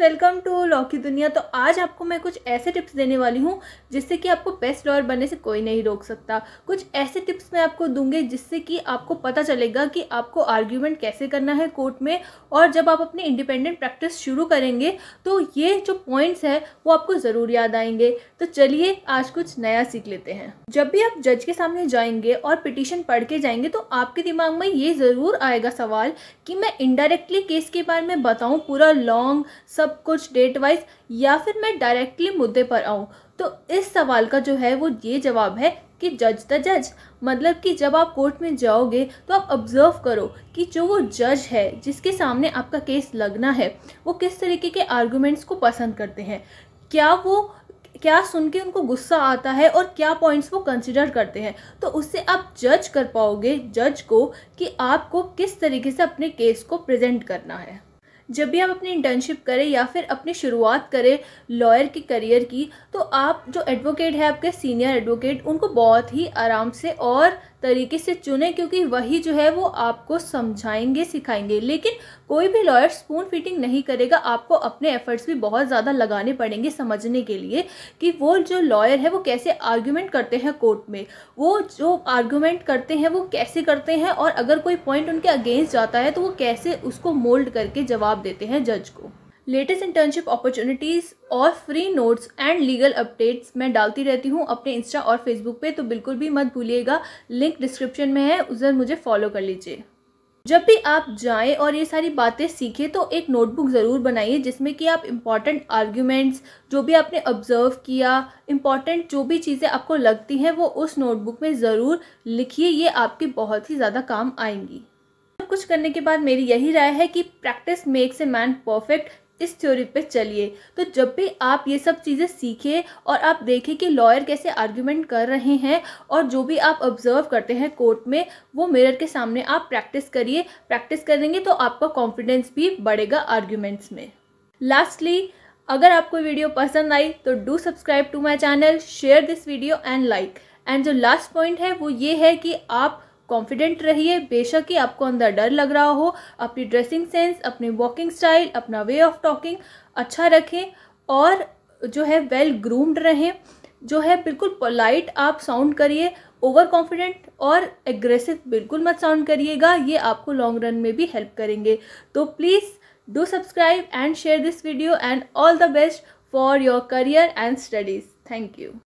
welcome to law की दुनिया तो आज आपको मैं कुछ ऐसे टिप्स देने वाली हूँ जिससे कि आपको बेस्ट लॉयर बनने से कोई नहीं रोक सकता कुछ ऐसे टिप्स मैं आपको दूंगी जिससे कि आपको पता चलेगा कि आपको आर्ग्यूमेंट कैसे करना है कोर्ट में और जब आप अपनी इंडिपेंडेंट प्रैक्टिस शुरू करेंगे तो ये जो पॉइंट्स है वो आपको ज़रूर याद आएंगे तो चलिए आज कुछ नया सीख लेते हैं जब भी आप जज के सामने जाएंगे और पिटिशन पढ़ के जाएंगे तो आपके दिमाग में ये ज़रूर आएगा सवाल कि मैं इनडायरेक्टली केस के बारे में बताऊँ पूरा लॉन्ग सब सब मतलब कुछ डेट वाइज या फिर मैं डायरेक्टली मुद्दे पर आऊँ तो इस सवाल का जो है वो ये जवाब है कि जज द जज मतलब कि जब आप कोर्ट में जाओगे तो आप ऑब्ज़र्व करो कि जो वो जज है जिसके सामने आपका केस लगना है वो किस तरीके के आर्गूमेंट्स को पसंद करते हैं क्या वो क्या सुन के उनको गुस्सा आता है और क्या पॉइंट्स वो कंसिडर करते हैं तो उससे आप जज कर पाओगे जज को कि आपको किस तरीके से अपने केस को प्रेजेंट करना है जब भी आप अपनी इंटर्नशिप करें या फिर अपनी शुरुआत करें लॉयर के करियर की तो आप जो एडवोकेट है आपके सीनियर एडवोकेट उनको बहुत ही आराम से और तरीके से चुने क्योंकि वही जो है वो आपको समझाएंगे सिखाएंगे लेकिन कोई भी लॉयर स्पून फिटिंग नहीं करेगा आपको अपने एफर्ट्स भी बहुत ज़्यादा लगाने पड़ेंगे समझने के लिए कि वो जो लॉयर है वो कैसे आर्ग्यूमेंट करते हैं कोर्ट में वो जो आर्ग्यूमेंट करते हैं वो कैसे करते हैं और अगर कोई पॉइंट उनके अगेंस्ट जाता है तो वो कैसे उसको मोल्ड करके जवाब देते हैं जज को लेटेस्ट इंटर्नशिप अपॉर्चुनिटीज़ और free notes and legal updates मैं डालती रहती हूँ अपने इंस्टा और फेसबुक पे तो बिल्कुल भी मत भूलिएगा लिंक डिस्क्रिप्शन में है उधर मुझे फॉलो कर लीजिए जब भी आप जाएं और ये सारी बातें सीखें तो एक नोटबुक ज़रूर बनाइए जिसमें कि आप इम्पॉर्टेंट आर्ग्यूमेंट्स जो भी आपने ऑब्जर्व किया इम्पॉर्टेंट जो भी चीज़ें आपको लगती हैं वो उस नोटबुक में ज़रूर लिखिए ये आपके बहुत ही ज़्यादा काम आएंगी कुछ करने के बाद मेरी यही राय है कि practice makes a man perfect इस थ्योरी पे चलिए तो जब भी आप ये सब चीज़ें सीखें और आप देखें कि लॉयर कैसे आर्ग्यूमेंट कर रहे हैं और जो भी आप ऑब्जर्व करते हैं कोर्ट में वो मिरर के सामने आप प्रैक्टिस करिए प्रैक्टिस करेंगे तो आपका कॉन्फिडेंस भी बढ़ेगा आर्ग्यूमेंट्स में लास्टली अगर आपको वीडियो पसंद आई तो do subscribe to my channel share this video and like and जो लास्ट पॉइंट है वो ये है कि आप कॉन्फिडेंट रहिए बेशक ही आपको अंदर डर लग रहा हो अपनी ड्रेसिंग सेंस अपने वॉकिंग स्टाइल अपना वे ऑफ टॉकिंग अच्छा रखें और जो है वेल ग्रूम्ड रहें जो है बिल्कुल पोलाइट आप साउंड करिए ओवर कॉन्फिडेंट और एग्रेसिव बिल्कुल मत साउंड करिएगा ये आपको लॉन्ग रन में भी हेल्प करेंगे तो please do subscribe and share this video and all the best for your career and studies thank you